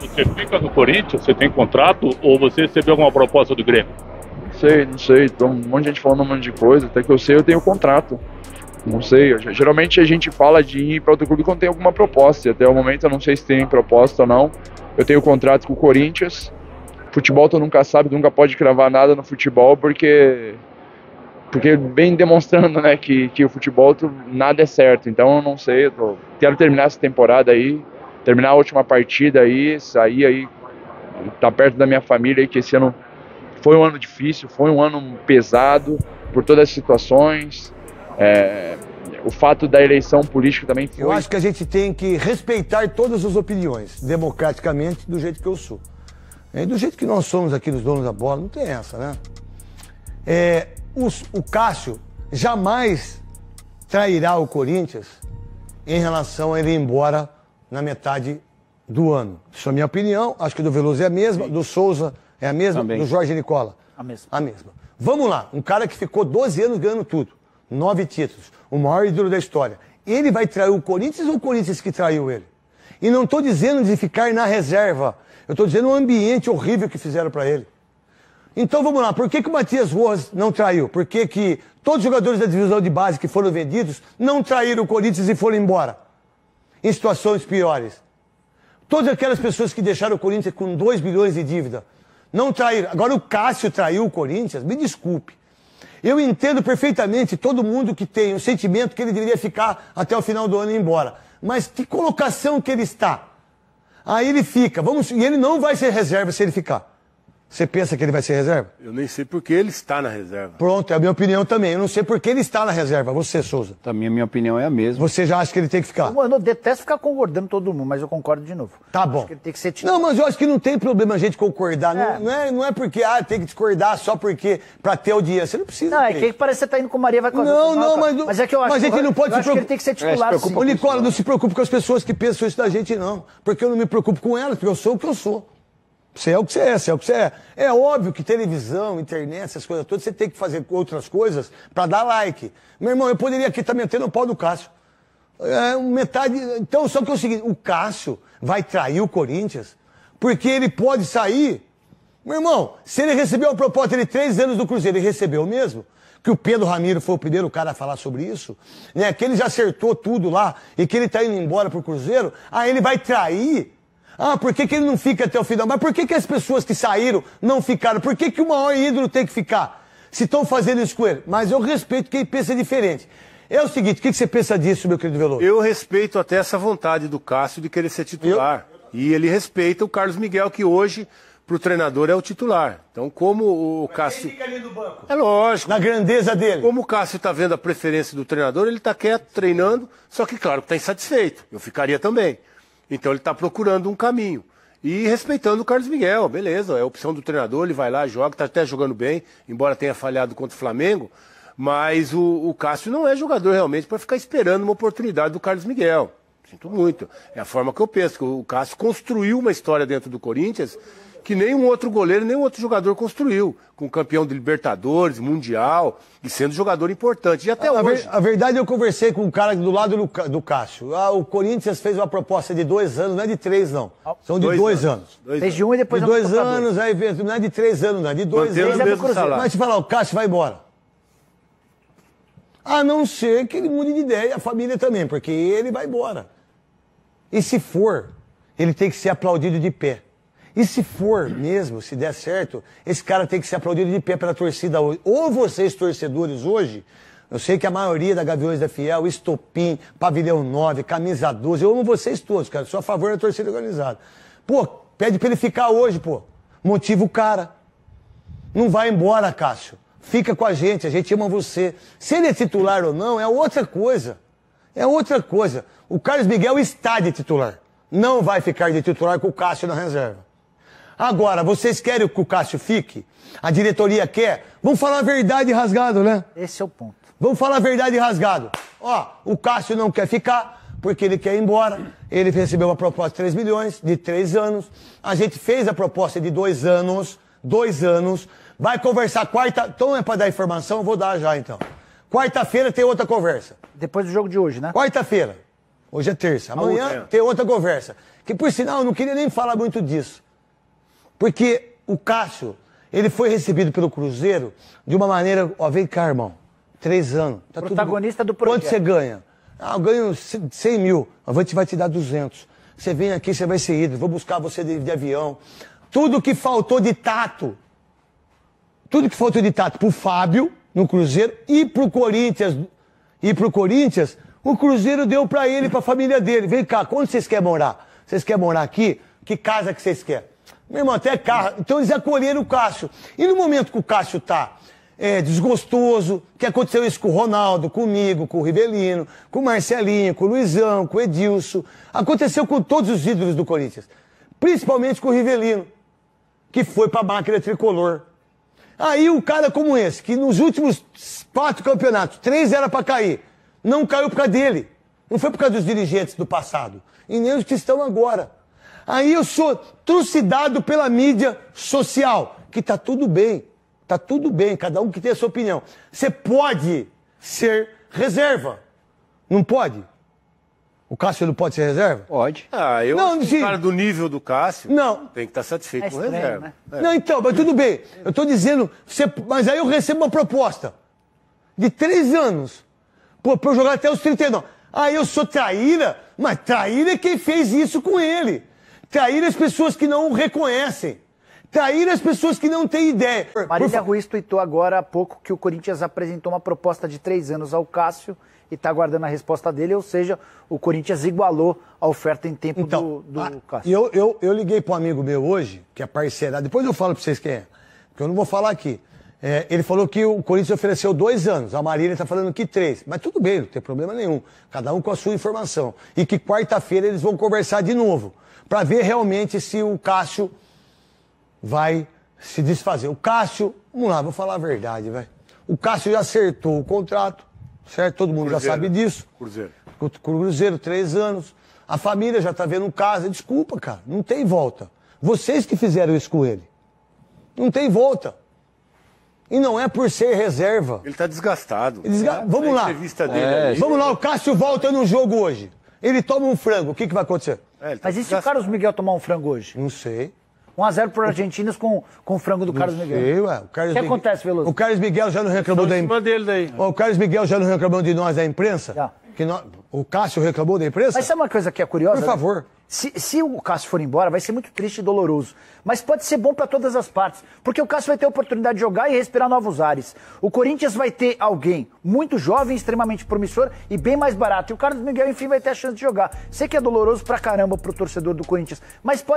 Você fica no Corinthians, você tem contrato ou você recebeu alguma proposta do Grêmio? Não sei, não sei. Então, um monte de gente falando um monte de coisa. Até que eu sei, eu tenho contrato. Não sei. Geralmente a gente fala de ir para outro clube quando tem alguma proposta. Até o momento eu não sei se tem proposta ou não. Eu tenho contrato com o Corinthians. Futebol tu nunca sabe, nunca pode cravar nada no futebol porque porque bem demonstrando né, que, que o futebol tu, nada é certo. Então eu não sei, eu tô, quero terminar essa temporada aí terminar a última partida aí, sair aí, tá perto da minha família aí, que esse ano foi um ano difícil, foi um ano pesado por todas as situações. É, o fato da eleição política também foi. Eu acho que a gente tem que respeitar todas as opiniões, democraticamente, do jeito que eu sou. É, do jeito que nós somos aqui nos donos da bola, não tem essa, né? É, os, o Cássio jamais trairá o Corinthians em relação a ele ir embora na metade do ano. Isso é a minha opinião, acho que do Veloso é a mesma, Sim. do Souza é a mesma, Também. do Jorge Nicola. A mesma. A mesma. Vamos lá, um cara que ficou 12 anos ganhando tudo, nove títulos, o maior ídolo da história. Ele vai trair o Corinthians ou o Corinthians que traiu ele? E não estou dizendo de ficar na reserva, eu estou dizendo o ambiente horrível que fizeram para ele. Então vamos lá, por que, que o Matias Rojas não traiu? Por que, que todos os jogadores da divisão de base que foram vendidos não traíram o Corinthians e foram embora? em situações piores. Todas aquelas pessoas que deixaram o Corinthians com 2 bilhões de dívida não traíram. Agora o Cássio traiu o Corinthians, me desculpe. Eu entendo perfeitamente todo mundo que tem o sentimento que ele deveria ficar até o final do ano e ir embora. Mas que colocação que ele está? Aí ele fica, vamos, e ele não vai ser reserva se ele ficar. Você pensa que ele vai ser reserva? Eu nem sei porque ele está na reserva. Pronto, é a minha opinião também. Eu não sei porque ele está na reserva. Você, Souza. Também tá, a minha opinião é a mesma. Você já acha que ele tem que ficar? Mano, eu detesto ficar concordando todo mundo, mas eu concordo de novo. Tá bom. Acho que ele tem que ser tirado. Não, mas eu acho que não tem problema a gente concordar. É. Não, não, é, não é porque, ah, tem que discordar só porque, pra ter audiência. Você não precisa. Não, é que parece que você tá indo com Maria vai com a Não, não, não mas. é que eu acho mas a gente não pode eu se preocupar. acho que ele tem que ser titular. É, se Ô, Nicola, não se preocupe com as pessoas que pensam isso da gente, não. Porque eu não me preocupo com elas, porque eu sou o que eu sou. Você é o que você é, você é o que você é. É óbvio que televisão, internet, essas coisas todas, você tem que fazer outras coisas para dar like. Meu irmão, eu poderia aqui também tá metendo o pau do Cássio. É, metade. Então, só que é o seguinte: o Cássio vai trair o Corinthians porque ele pode sair. Meu irmão, se ele recebeu a proposta de três anos do Cruzeiro, ele recebeu mesmo. Que o Pedro Ramiro foi o primeiro cara a falar sobre isso, né? Que ele já acertou tudo lá e que ele tá indo embora pro Cruzeiro, aí ele vai trair ah, por que, que ele não fica até o final? Mas por que, que as pessoas que saíram não ficaram? Por que, que o maior ídolo tem que ficar? Se estão fazendo isso com ele. Mas eu respeito quem pensa diferente. É o seguinte, o que, que você pensa disso, meu querido Veloso? Eu respeito até essa vontade do Cássio de querer ser titular. Eu... E ele respeita o Carlos Miguel, que hoje para o treinador é o titular. Então, como o Mas Cássio. Ele fica ali no banco. É lógico. Na grandeza dele. Como o Cássio está vendo a preferência do treinador, ele está quieto, treinando, só que, claro, está insatisfeito. Eu ficaria também. Então ele está procurando um caminho. E respeitando o Carlos Miguel, beleza, é opção do treinador, ele vai lá, joga, está até jogando bem, embora tenha falhado contra o Flamengo, mas o, o Cássio não é jogador realmente para ficar esperando uma oportunidade do Carlos Miguel. Sinto muito. É a forma que eu penso. Que o Cássio construiu uma história dentro do Corinthians que nenhum outro goleiro, nenhum outro jogador construiu. Com campeão de Libertadores, Mundial, e sendo jogador importante. E até a, hoje. A, verdade, eu conversei com um cara do lado do, do Cássio. Ah, o Corinthians fez uma proposta de dois anos, não é de três, não. Ah, São de dois, dois anos. anos. fez de um e depois De é dois anos, aí, não é de três anos, não. É de dois Mantendo anos. Mesmo salário. Mas te falar, o Cássio vai embora. A não ser que ele mude de ideia, a família também, porque ele vai embora. E se for, ele tem que ser aplaudido de pé. E se for mesmo, se der certo, esse cara tem que ser aplaudido de pé pela torcida hoje. Ou vocês, torcedores, hoje, eu sei que a maioria da Gaviões da Fiel, Estopim, Pavilhão 9, Camisa 12, eu amo vocês todos, cara, sou a favor da torcida organizada. Pô, pede pra ele ficar hoje, pô. Motiva o cara. Não vai embora, Cássio. Fica com a gente, a gente ama você. Se ele é titular ou não, é outra coisa. É outra coisa. O Carlos Miguel está de titular. Não vai ficar de titular com o Cássio na reserva. Agora, vocês querem que o Cássio fique? A diretoria quer? Vamos falar a verdade rasgado, né? Esse é o ponto. Vamos falar a verdade rasgado. Ó, o Cássio não quer ficar porque ele quer ir embora. Ele recebeu uma proposta de 3 milhões, de 3 anos. A gente fez a proposta de 2 anos, 2 anos. Vai conversar quarta. Então é para dar informação, vou dar já então. Quarta-feira tem outra conversa. Depois do jogo de hoje, né? Quarta-feira. Hoje é terça. Amanhã outra, tem outra conversa. Que por sinal, eu não queria nem falar muito disso. Porque o Cássio, ele foi recebido pelo Cruzeiro de uma maneira. Ó, vem cá, irmão. Três anos. Tá Protagonista tudo... do projeto. Quanto você ganha? Ah, eu ganho 100 mil. A Avante vai te dar 200. Você vem aqui, você vai ser ídolo. Vou buscar você de, de avião. Tudo que faltou de tato. Tudo que faltou de tato pro Fábio, no Cruzeiro, e pro Corinthians. E pro Corinthians, o Cruzeiro deu para ele, para a família dele. Vem cá, onde vocês querem morar? Vocês querem morar aqui? Que casa que vocês querem? Meu irmão, até carro. Então eles acolheram o Cássio. E no momento que o Cássio tá é, desgostoso, que aconteceu isso com o Ronaldo, comigo, com o Rivelino, com o Marcelinho, com o Luizão, com o Edilson. Aconteceu com todos os ídolos do Corinthians. Principalmente com o Rivelino, que foi pra máquina tricolor. Aí um cara como esse, que nos últimos quatro campeonatos, três era para cair, não caiu por causa dele. Não foi por causa dos dirigentes do passado. E nem os que estão agora. Aí eu sou trucidado pela mídia social, que tá tudo bem. Tá tudo bem, cada um que tem a sua opinião. Você pode ser reserva. Não pode? O Cássio não pode ser reserva? Pode. Ah, eu não, se... cara do nível do Cássio. Não. Tem que estar tá satisfeito é estranho, com reserva. Né? É. Não, então, mas tudo bem. Eu estou dizendo, você... mas aí eu recebo uma proposta de três anos Pô, pra eu jogar até os 39. Ah, eu sou traíra? Mas traíra é quem fez isso com ele. Traíra as pessoas que não o reconhecem. Traíra as pessoas que não têm ideia. Marília Ruiz tweetou agora há pouco que o Corinthians apresentou uma proposta de três anos ao Cássio e está aguardando a resposta dele, ou seja, o Corinthians igualou a oferta em tempo então, do, do a, Cássio. Eu, eu, eu liguei para um amigo meu hoje, que é parceirado, depois eu falo para vocês quem é, porque eu não vou falar aqui. É, ele falou que o Corinthians ofereceu dois anos, a Marília está falando que três. Mas tudo bem, não tem problema nenhum. Cada um com a sua informação. E que quarta-feira eles vão conversar de novo, para ver realmente se o Cássio vai se desfazer. O Cássio, vamos lá, vou falar a verdade, vai. O Cássio já acertou o contrato, certo? Todo mundo Cruzeiro. já sabe disso. Cruzeiro. Cruzeiro, três anos. A família já está vendo casa. Desculpa, cara, não tem volta. Vocês que fizeram isso com ele. Não tem volta. E não é por ser reserva. Ele tá desgastado. Desga... É, Vamos lá. É. Vamos lá, o Cássio volta no jogo hoje. Ele toma um frango, o que, que vai acontecer? É, tá Mas e se o Carlos Miguel tomar um frango hoje? Não sei. 1x0 para Argentinas com, com o frango do não Carlos sei, Miguel. Ué, o, Carlos que Miguel... acontece, Veloso? O Carlos Miguel já não reclamou da imprensa. O Carlos Miguel já não reclamou de nós da imprensa? Já. Que o Cássio reclamou da empresa? Mas sabe uma coisa que é curiosa? Por favor. Se, se, o Cássio for embora, vai ser muito triste e doloroso. Mas pode ser bom para todas as partes, porque o Cássio vai ter a oportunidade de jogar e respirar novos ares. O Corinthians vai ter alguém muito jovem, extremamente promissor e bem mais barato. E o Carlos Miguel, enfim, vai ter a chance de jogar. Sei que é doloroso pra caramba pro torcedor do Corinthians, mas pode